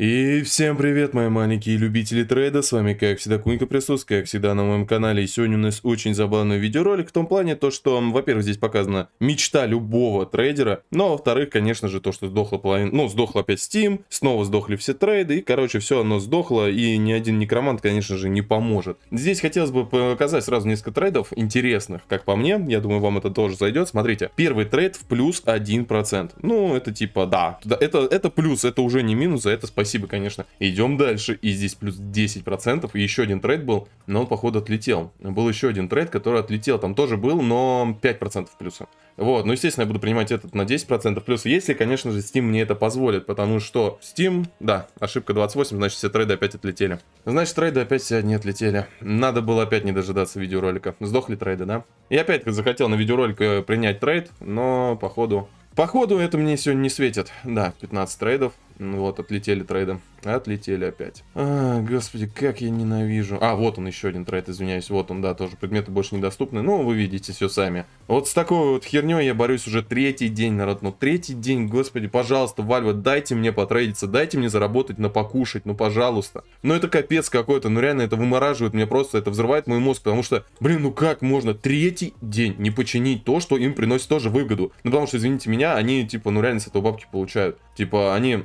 И всем привет, мои маленькие любители трейда, с вами как всегда Кунька присутствует, как всегда на моем канале. И сегодня у нас очень забавный видеоролик в том плане, то что, во-первых, здесь показана мечта любого трейдера, но во-вторых, конечно же, то, что сдохла половина, ну, сдохла опять Steam, снова сдохли все трейды, и, короче, все оно сдохло, и ни один некромант, конечно же, не поможет. Здесь хотелось бы показать сразу несколько трейдов интересных, как по мне, я думаю, вам это тоже зайдет. Смотрите, первый трейд в плюс 1%. Ну, это типа, да, это, это плюс, это уже не минус, за это спасибо спасибо, конечно. Идем дальше. И здесь плюс 10%. И еще один трейд был, но он, походу, отлетел. Был еще один трейд, который отлетел. Там тоже был, но 5% плюса. Вот, ну, естественно, я буду принимать этот на 10% плюс, если, конечно же, Steam мне это позволит, потому что Steam, да, ошибка 28, значит, все трейды опять отлетели. Значит, трейды опять все не отлетели. Надо было опять не дожидаться видеоролика. Сдохли трейды, да? Я опять захотел на видеоролик э, принять трейд, но, походу... Походу, это мне сегодня не светит. Да, 15 трейдов. Вот, отлетели трейды, Отлетели опять. А, господи, как я ненавижу. А, вот он еще один трейд, извиняюсь. Вот он, да, тоже предметы больше недоступны. Ну, вы видите все сами. Вот с такой вот херней я борюсь уже третий день, народ. Ну, третий день, господи, пожалуйста, Вальва, дайте мне потрейдиться, дайте мне заработать на покушать, ну, пожалуйста. Ну, это капец какой-то, ну, реально, это вымораживает меня просто, это взрывает мой мозг, потому что, блин, ну как можно третий день не починить то, что им приносит тоже выгоду? Ну, потому что, извините меня, они, типа, ну, реально с этого бабки получают. Типа, они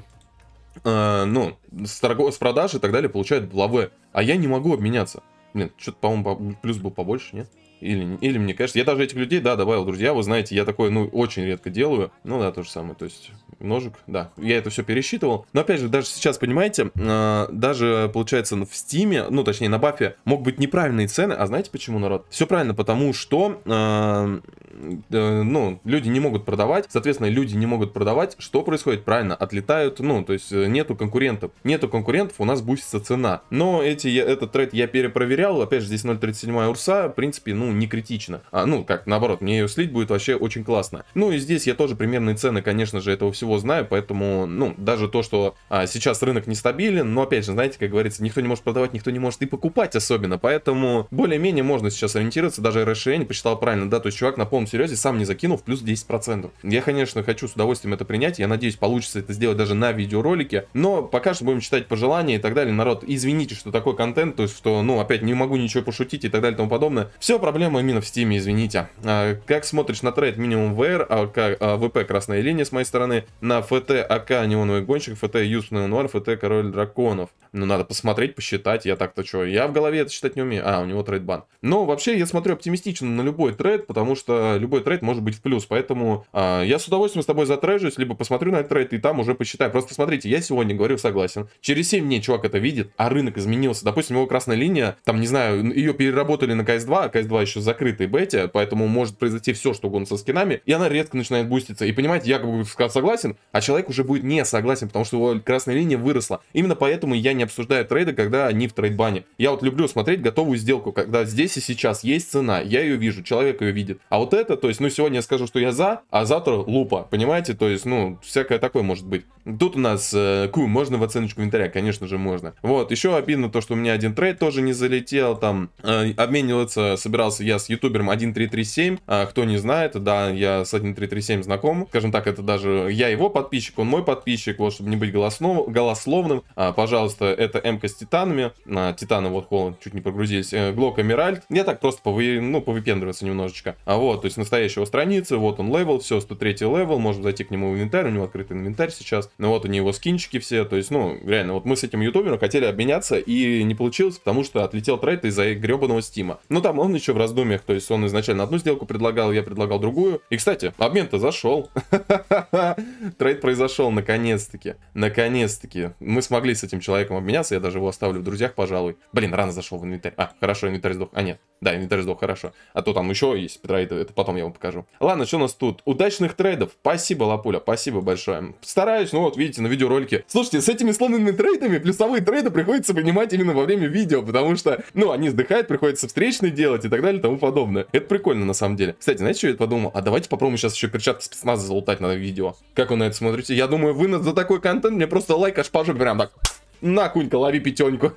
э, ну, с, торгов... с продажи и так далее получают лавы. А я не могу обменяться. Блин, что-то, по-моему, плюс был побольше, нет? Или, или мне кажется, я даже этих людей, да, добавил, друзья, вы знаете, я такое, ну, очень редко делаю. Ну да, то же самое, то есть ножик, да, я это все пересчитывал. Но опять же, даже сейчас, понимаете, э, даже, получается, в Стиме, ну, точнее, на Бафе могут быть неправильные цены, а знаете почему, народ? Все правильно, потому что, э, э, ну, люди не могут продавать, соответственно, люди не могут продавать, что происходит? Правильно, отлетают, ну, то есть э, нету конкурентов. Нету конкурентов, у нас бустится цена. Но эти, я, этот трейд я перепроверял, опять же, здесь 0.37 урса, в принципе, ну, не критично. А, ну, как, наоборот, мне ее слить будет вообще очень классно. Ну и здесь я тоже примерные цены, конечно же, этого всего знаю, поэтому, ну, даже то, что а, сейчас рынок нестабилен, но, опять же, знаете, как говорится, никто не может продавать, никто не может и покупать особенно, поэтому более-менее можно сейчас ориентироваться, даже RSE не посчитал правильно, да, то есть чувак на полном серьезе сам не закинув плюс 10%. Я, конечно, хочу с удовольствием это принять, я надеюсь, получится это сделать даже на видеоролике, но пока что будем читать пожелания и так далее. Народ, извините, что такой контент, то есть, что, ну, опять не могу ничего пошутить и так далее и тому подобное. Все, проблема проблема именно в стиме, извините. А, как смотришь на трейд минимум VR, а АК, а, ВП красная линия с моей стороны, на ФТ АК неоновый гонщик, ФТ Юс Неонуар, ФТ Король Драконов? Ну, надо посмотреть, посчитать, я так-то что, я в голове это считать не умею. А, у него трейд-бан. Но вообще я смотрю оптимистично на любой трейд, потому что любой трейд может быть в плюс, поэтому а, я с удовольствием с тобой затрежусь, либо посмотрю на этот трейд и там уже посчитаю. Просто смотрите, я сегодня говорю согласен, через 7 дней чувак это видит, а рынок изменился. Допустим, его красная линия, там, не знаю, ее переработали на КС2, а КС2 еще закрытой бете, поэтому может произойти все, что угодно со скинами, и она резко начинает буститься. И понимаете, я как бы согласен, а человек уже будет не согласен, потому что его красная линия выросла. Именно поэтому я не обсуждаю трейды, когда они в трейдбане. Я вот люблю смотреть готовую сделку, когда здесь и сейчас есть цена, я ее вижу, человек ее видит. А вот это, то есть, ну, сегодня я скажу, что я за, а завтра лупа, понимаете? То есть, ну, всякое такое может быть. Тут у нас э, Q, можно в оценочку инвентаря? Конечно же, можно. Вот, еще обидно то, что у меня один трейд тоже не залетел, там, э, обмениваться собирался общался я с ютубером 1337. А, кто не знает, да, я с 1337 знаком. Скажем так, это даже я его подписчик, он мой подписчик, вот, чтобы не быть голосно... голословным. А, пожалуйста, это МК с титанами. А, титаны, вот, холод, чуть не погрузились. Э, Глок Эмиральд. Я так просто повы... ну, повыпендриваться немножечко. А вот, то есть настоящего страницы, вот он левел, все, 103 левел, можем зайти к нему в инвентарь, у него открытый инвентарь сейчас. Ну вот у него скинчики все, то есть, ну, реально, вот мы с этим ютубером хотели обменяться, и не получилось, потому что отлетел трейд из-за гребаного стима. Ну там он еще в раздумьях. То есть он изначально одну сделку предлагал, я предлагал другую. И, кстати, обмен-то зашел. Трейд произошел, наконец-таки. Наконец-таки. Мы смогли с этим человеком обменяться. Я даже его оставлю в друзьях, пожалуй. Блин, рано зашел в инвентарь. А, хорошо, инвентарь сдох. А, нет. Да, инвентарь сдох, хорошо. А то там еще есть трейды, это потом я вам покажу. Ладно, что у нас тут? Удачных трейдов. Спасибо, Лапуля, спасибо большое. Стараюсь, ну вот, видите, на видеоролике. Слушайте, с этими сломанными трейдами плюсовые трейды приходится принимать именно во время видео, потому что, ну, они сдыхают, приходится встречные делать и так далее и тому подобное. Это прикольно на самом деле. Кстати, знаете, что я подумал? А давайте попробуем сейчас еще перчатки спецназа залутать на видео. Как вы на это смотрите? Я думаю, вы за такой контент мне просто лайк аж по прям так на, Кунька, лови пятеньку.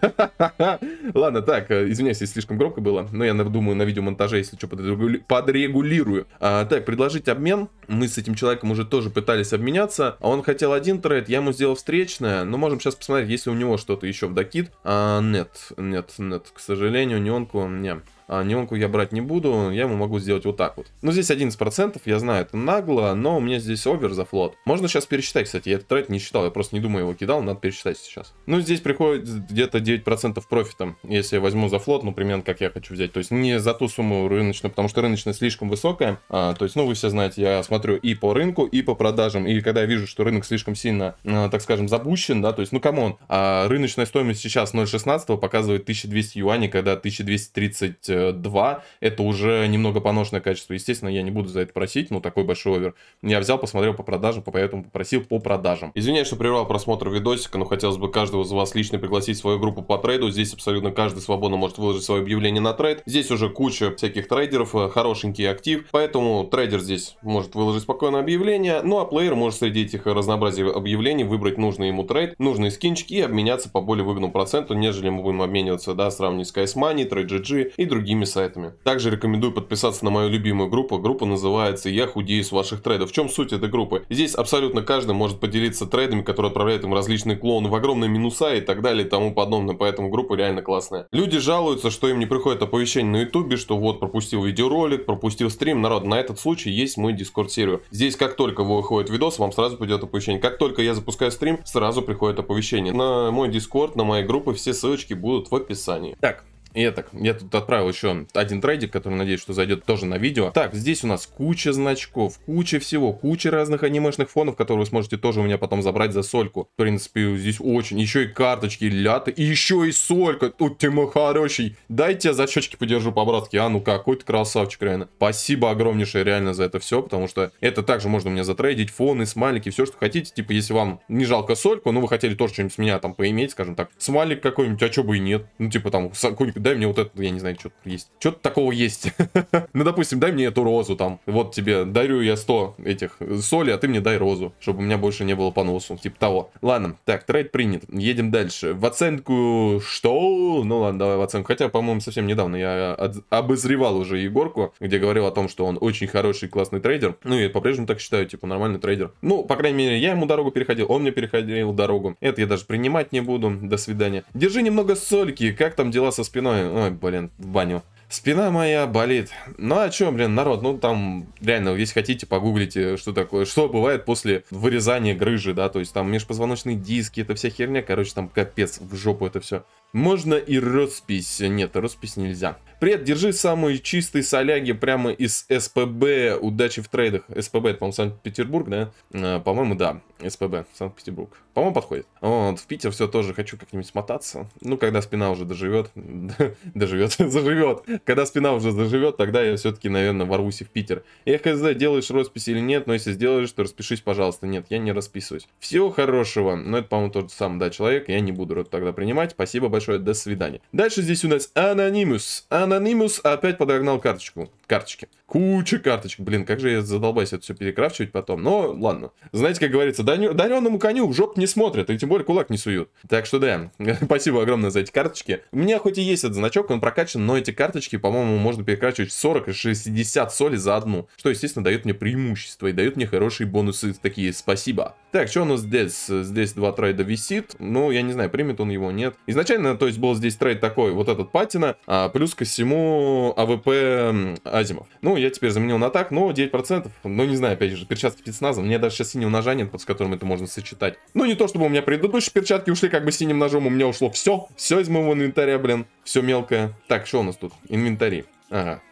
Ладно, так, э, извиняюсь, если слишком громко было. Но я, думаю, на видеомонтаже, если что, подрегулирую. А, так, предложить обмен. Мы с этим человеком уже тоже пытались обменяться. А он хотел один трейд, я ему сделал встречное. Но можем сейчас посмотреть, если у него что-то еще в докид. А, нет, нет, нет, к сожалению, не он неонку не а неонку я брать не буду, я ему могу сделать вот так вот. Ну, здесь 11%, я знаю, это нагло, но у меня здесь овер за флот. Можно сейчас пересчитать, кстати, я этот трейд не считал, я просто не думаю его кидал, надо пересчитать сейчас. Ну, здесь приходит где-то 9% профита, если я возьму за флот, ну, примерно как я хочу взять. То есть не за ту сумму рыночную, потому что рыночная слишком высокая. А, то есть, ну, вы все знаете, я смотрю и по рынку, и по продажам, и когда я вижу, что рынок слишком сильно, а, так скажем, запущен, да, то есть, ну, камон, а рыночная стоимость сейчас 0.16 показывает 1200 юаней, когда 1230 2 э, это уже немного поношенное качество. Естественно, я не буду за это просить, но такой большой овер. Я взял, посмотрел по продажам, поэтому попросил по продажам. Извиняюсь, что прервал просмотр видосика, но хотелось бы каждого из вас лично пригласить в свою группу по трейду. Здесь абсолютно каждый свободно может выложить свое объявление на трейд. Здесь уже куча всяких трейдеров, э, хорошенький актив, поэтому трейдер здесь может выложить спокойно объявление, ну а плеер может среди этих разнообразий объявлений выбрать нужный ему трейд, нужные скинчики и обменяться по более выгодному проценту, нежели мы будем обмениваться, да, сравнивать с Money, TradeGG и другие другими сайтами. Также рекомендую подписаться на мою любимую группу. Группа называется «Я худею с ваших трейдов». В чем суть этой группы? Здесь абсолютно каждый может поделиться трейдами, которые отправляют им различные клоуны в огромные минуса и так далее и тому подобное. Поэтому группа реально классная. Люди жалуются, что им не приходит оповещение на ютубе, что вот пропустил видеоролик, пропустил стрим. Народ, на этот случай есть мой дискорд сервер. Здесь как только выходит видос, вам сразу придет оповещение. Как только я запускаю стрим, сразу приходит оповещение. На мой дискорд, на мои группы все ссылочки будут в описании. Так, я так, я тут отправил еще один трейдик, который, надеюсь, что зайдет тоже на видео. Так, здесь у нас куча значков, куча всего, куча разных анимешных фонов, которые вы сможете тоже у меня потом забрать за сольку. В принципе, здесь очень, еще и карточки, и ляты, и еще и солька. Тут ты мой хороший. Дайте я за щечки подержу по-братски. А, ну какой ты красавчик, реально. Спасибо огромнейшее реально за это все, потому что это также можно у меня затрейдить, фоны, смайлики, все, что хотите. Типа, если вам не жалко сольку, ну вы хотели тоже что-нибудь с меня там поиметь, скажем так. Смайлик какой-нибудь, а что бы и нет. Ну, типа там, какой-нибудь дай мне вот это, я не знаю, что есть. Что-то такого есть. ну, допустим, дай мне эту розу там. Вот тебе дарю я 100 этих соли, а ты мне дай розу, чтобы у меня больше не было по носу. Типа того. Ладно, так, трейд принят. Едем дальше. В оценку что? Ну ладно, давай в оценку. Хотя, по-моему, совсем недавно я от... обозревал уже Егорку, где говорил о том, что он очень хороший, классный трейдер. Ну, я по-прежнему так считаю, типа, нормальный трейдер. Ну, по крайней мере, я ему дорогу переходил, он мне переходил дорогу. Это я даже принимать не буду. До свидания. Держи немного сольки. Как там дела со спиной? ой, ой, блин, в баню. Спина моя болит. Ну а чем, блин, народ, ну там реально, если хотите, погуглите, что такое, что бывает после вырезания грыжи, да, то есть там межпозвоночные диски, это вся херня, короче, там капец, в жопу это все. Можно и роспись. Нет, роспись нельзя. Привет, держи самые чистые соляги прямо из СПБ. Удачи в трейдах. СПБ, это, по-моему, Санкт-Петербург, да? Э, по-моему, да. СПБ, Санкт-Петербург. По-моему, подходит. Вот, в Питер все тоже хочу как-нибудь смотаться. Ну, когда спина уже доживет. доживет, заживет. Когда спина уже заживет, тогда я все-таки, наверное, ворвусь и в Питер. Я хз, делаешь роспись или нет, но если сделаешь, то распишись, пожалуйста. Нет, я не расписываюсь. Всего хорошего. Но это, по-моему, тот же самый, да, человек. Я не буду тогда принимать. Спасибо большое большое, до свидания. Дальше здесь у нас Анонимус. Анонимус опять подогнал карточку. Карточки. Куча карточек. Блин, как же я задолбаюсь это все перекрафчивать потом. Но ладно. Знаете, как говорится, дареному коню в жоп не смотрят, и тем более кулак не суют. Так что да, спасибо огромное за эти карточки. У меня хоть и есть этот значок, он прокачан, но эти карточки, по-моему, можно перекрачивать 40 и 60 солей за одну. Что, естественно, дает мне преимущество и дает мне хорошие бонусы такие «спасибо». Так, что у нас здесь? Здесь два трейда висит. Ну, я не знаю, примет он его, нет. Изначально, то есть, был здесь трейд такой, вот этот Патина, а плюс ко всему АВП Азимов. Ну, я теперь заменил на так, но 9%, ну, не знаю, опять же, перчатки спецназа. Мне даже сейчас синего ножа нет, с которым это можно сочетать. Ну, не то, чтобы у меня предыдущие перчатки ушли как бы синим ножом, у меня ушло все, все из моего инвентаря, блин, все мелкое. Так, что у нас тут? Инвентарь. Ага,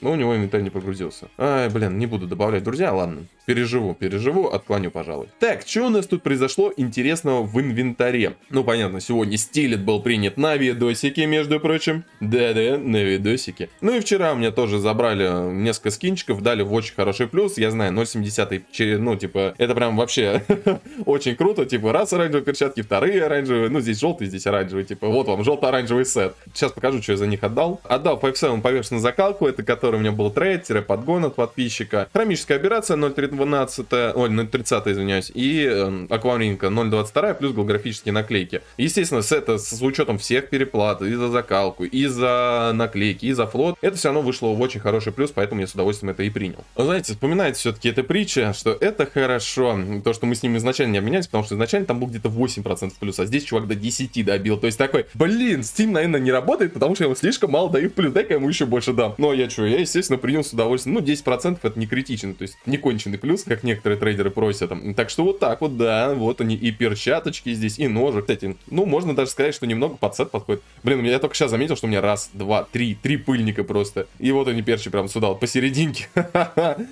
Ну, у него инвентарь не погрузился. Ай, блин, не буду добавлять, друзья, ладно. Переживу, переживу, отклоню, пожалуй. Так, что у нас тут произошло интересного в инвентаре? Ну, понятно, сегодня стилет был принят на видосике, между прочим. Да-да, на видосике. Ну и вчера у меня тоже забрали несколько скинчиков, дали в очень хороший плюс. Я знаю, 0.70, ну, типа, это прям вообще очень круто. Типа, раз оранжевые перчатки, вторые оранжевые. Ну, здесь желтый, здесь оранжевый. Типа, вот вам желто-оранжевый сет. Сейчас покажу, что я за них отдал. Отдал по 5 поверхностную закалку, это который у меня был трейд, подгон от подписчика. Хромическая операция 0.3 12, ой, 0,30, ну, извиняюсь, и эм, акваринка 0,22 плюс голографические наклейки. Естественно, с, это, с учетом всех переплат и за закалку, и за наклейки, и за флот, это все равно вышло в очень хороший плюс, поэтому я с удовольствием это и принял. Знаете, вспоминается все-таки эта притча, что это хорошо, то, что мы с ним изначально не обменялись, потому что изначально там был где-то 8% плюс, а здесь чувак до 10 добил, то есть такой, блин, Steam, наверное, не работает, потому что я ему слишком мало даю плюс, дай-ка ему еще больше дам. Но я что, я, естественно, принял с удовольствием, ну, 10% это не критично, то есть не конченый плюс, как некоторые трейдеры просят. Так что вот так вот, да, вот они и перчаточки здесь, и ножик. Кстати, ну, можно даже сказать, что немного под сет подходит. Блин, я только сейчас заметил, что у меня раз, два, три, три пыльника просто. И вот они перчи прям сюда, вот посерединке.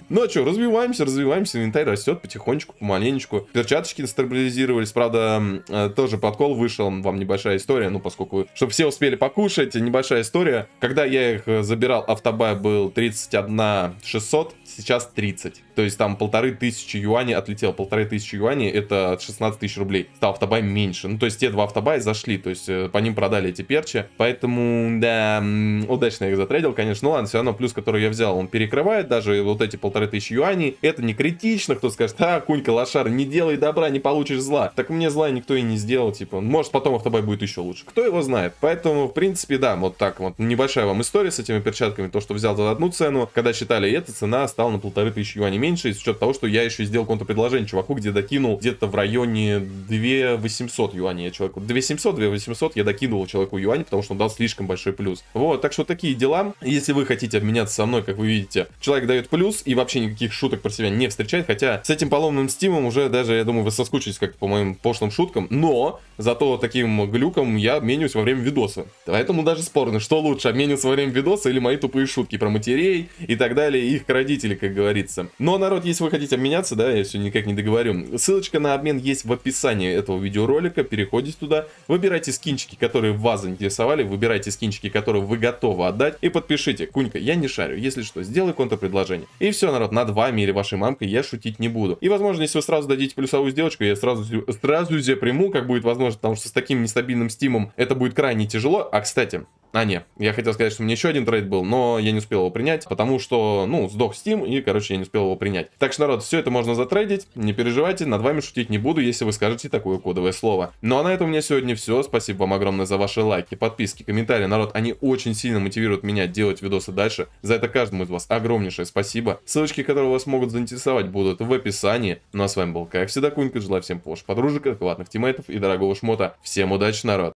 Ну а что, развиваемся, развиваемся, инвентарь растет потихонечку, помаленечку. Перчаточки стабилизировались, правда, э, тоже подкол вышел, вам небольшая история, ну, поскольку, чтобы все успели покушать, небольшая история. Когда я их э, забирал, автобай был 31 600, сейчас 30. То есть там полторы тысячи юаней отлетел. Полторы тысячи юаней это 16 тысяч рублей. Стал автобай меньше. Ну, то есть те два автобая зашли, то есть э, по ним продали эти перчи. Поэтому, да, удачно я их затрейдил, конечно. Ну ладно, все равно плюс, который я взял, он перекрывает даже вот эти полторы тысячи юаней. Это не критично, кто скажет, а, Кунька, лошар, не делай добра, не получишь зла. Так мне зла никто и не сделал, типа. Может, потом автобай будет еще лучше. Кто его знает? Поэтому, в принципе, да, вот так вот. Небольшая вам история с этими перчатками. То, что взял за одну цену, когда считали, эта цена стала на полторы тысячи юаней меньше. И с счет того, что я еще сделал контрпредложение чуваку, где докинул где-то в районе 2 800 юаней я человеку. 2 700, 2 800 я докинул человеку юань, потому что он дал слишком большой плюс. Вот, так что такие дела. Если вы хотите обменяться со мной, как вы видите, человек дает плюс и вообще никаких шуток про себя не встречает, хотя с этим поломным стимом уже даже, я думаю, вы соскучились как-то по моим пошлым шуткам, но зато таким глюком я обмениваюсь во время видоса. Поэтому даже спорно, что лучше, обмениваться во время видоса или мои тупые шутки про матерей и так далее, их родители, как говорится. Но, народ, если вы хотите обменяться, да, я все никак не договорю. Ссылочка на обмен есть в описании этого видеоролика. Переходите туда, выбирайте скинчики, которые вас заинтересовали, выбирайте скинчики, которые вы готовы отдать и подпишите. Кунька, я не шарю, если что, сделай контрпредложение. И все, народ, над вами или вашей мамкой я шутить не буду. И, возможно, если вы сразу дадите плюсовую сделочку, я сразу, сразу же приму, как будет возможно, потому что с таким нестабильным стимом это будет крайне тяжело. А, кстати, а, не, я хотел сказать, что у меня еще один трейд был, но я не успел его принять, потому что, ну, сдох Steam, и, короче, я не успел его принять. Так что, народ, все это можно затрейдить, не переживайте, над вами шутить не буду, если вы скажете такое кодовое слово. Ну, а на этом у меня сегодня все, спасибо вам огромное за ваши лайки, подписки, комментарии, народ, они очень сильно мотивируют меня делать видосы дальше, за это каждому из вас огромнейшее спасибо. Ссылочки, которые вас могут заинтересовать, будут в описании. Ну, а с вами был, как всегда, Кунька, желаю всем Пош, подружек, адекватных тиммейтов и дорогого шмота. Всем удачи, народ!